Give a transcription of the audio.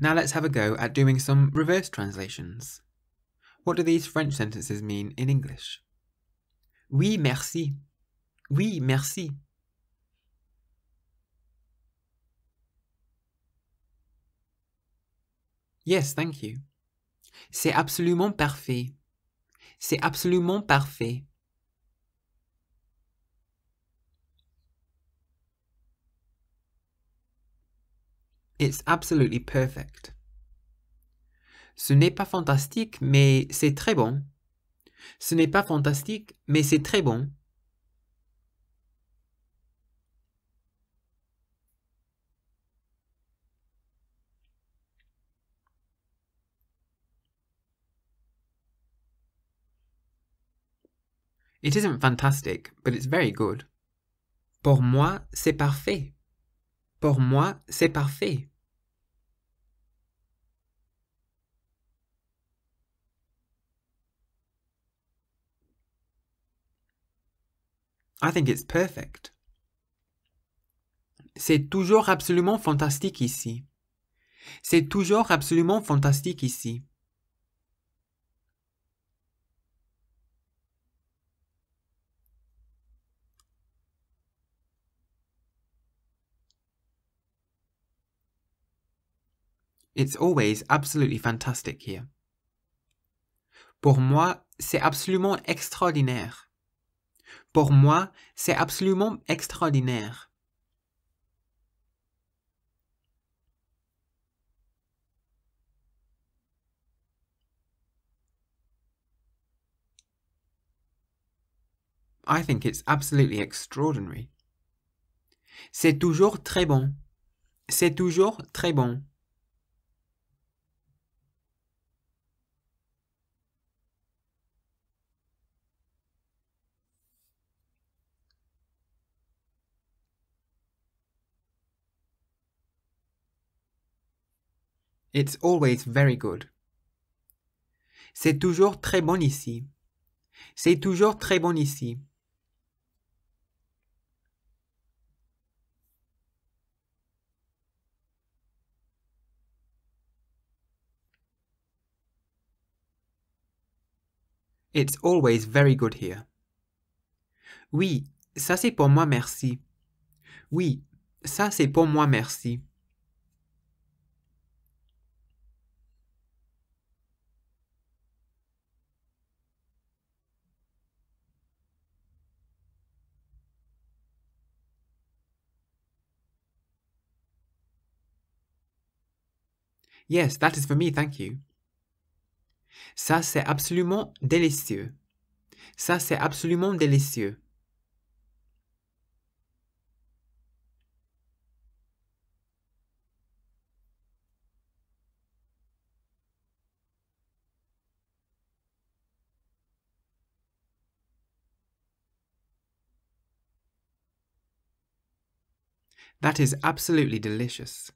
Now let's have a go at doing some reverse translations. What do these French sentences mean in English? Oui, merci. Oui, merci. Yes, thank you. C'est absolument parfait. C'est absolument parfait. It's absolutely perfect. Ce n'est pas fantastique, mais c'est très bon. Ce n'est pas fantastique, mais c'est très bon. It isn't fantastic, but it's very good. Pour moi, c'est parfait. Pour moi, c'est parfait. I think it's perfect. C'est toujours absolument fantastique ici. C'est toujours absolument fantastique ici. It's always absolutely fantastic here. Pour moi, c'est absolument extraordinaire. Pour moi, c'est absolument extraordinaire. I think it's absolutely extraordinary. C'est toujours très bon. C'est toujours très bon. It's always very good. C'est toujours très bon ici. C'est toujours très bon ici. It's always very good here. Oui, ça c'est pour moi merci. Oui, ça c'est pour moi merci. Yes, that is for me, thank you. Ça, c'est absolument délicieux. Ça, c'est absolument délicieux. That is absolutely delicious.